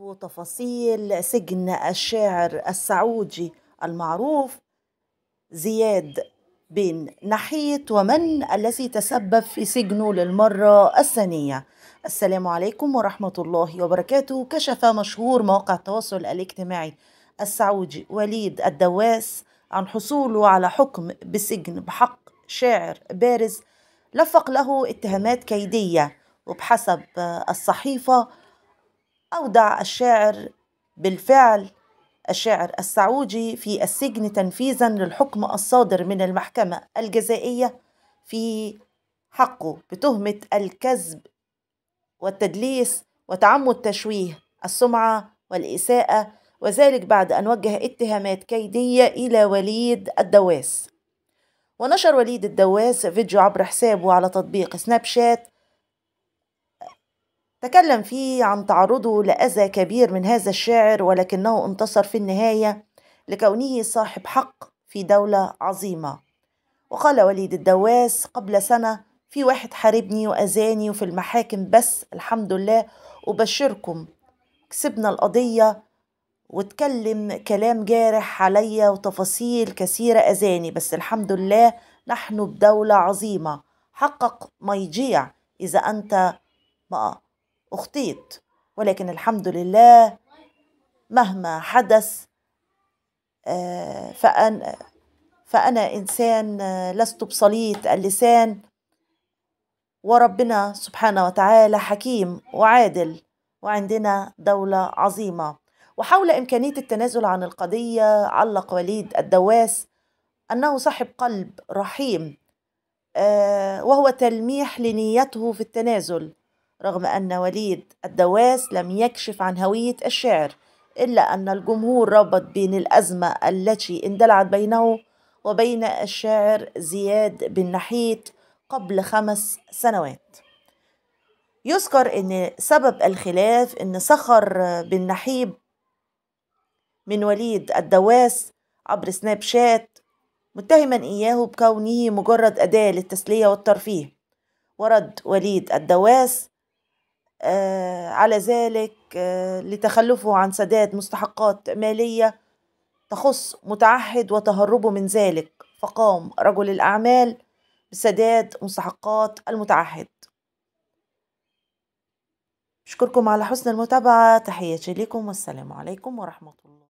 وتفاصيل سجن الشاعر السعودي المعروف زياد بن نحيت ومن الذي تسبب في سجنه للمرة الثانية السلام عليكم ورحمة الله وبركاته كشف مشهور مواقع التواصل الاجتماعي السعودي وليد الدواس عن حصوله على حكم بسجن بحق شاعر بارز لفق له اتهامات كيدية وبحسب الصحيفة أودع الشاعر بالفعل الشاعر السعودي في السجن تنفيذا للحكم الصادر من المحكمة الجزائية في حقه بتهمة الكذب والتدليس وتعمد تشويه السمعة والإساءة وذلك بعد أن وجه اتهامات كيدية إلى وليد الدواس ونشر وليد الدواس فيديو عبر حسابه على تطبيق سناب شات تكلم فيه عن تعرضه لأذى كبير من هذا الشاعر ولكنه انتصر في النهاية لكونه صاحب حق في دولة عظيمة وقال وليد الدواس قبل سنة في واحد حاربني وأذاني وفي المحاكم بس الحمد لله أبشركم كسبنا القضية واتكلم كلام جارح عليا وتفاصيل كثيرة أذاني بس الحمد لله نحن بدولة عظيمة حقق ما يجيع إذا أنت ما أخطيت ولكن الحمد لله مهما حدث آه، فأنا فأنا إنسان آه، لست بسليط اللسان وربنا سبحانه وتعالى حكيم وعادل وعندنا دولة عظيمة وحول إمكانية التنازل عن القضية علق وليد الدواس أنه صاحب قلب رحيم آه، وهو تلميح لنيته في التنازل رغم أن وليد الدواس لم يكشف عن هوية الشعر إلا أن الجمهور ربط بين الأزمة التي اندلعت بينه وبين الشاعر زياد بن نحيت قبل خمس سنوات يذكر أن سبب الخلاف أن صخر بن نحيب من وليد الدواس عبر سناب شات متهما إياه بكونه مجرد أداة للتسلية والترفيه ورد وليد الدواس آه، على ذلك آه، لتخلفه عن سداد مستحقات مالية تخص متعهد وتهربه من ذلك فقام رجل الأعمال بسداد مستحقات المتعهد أشكركم على حسن المتابعة تحياتي لكم والسلام عليكم ورحمة الله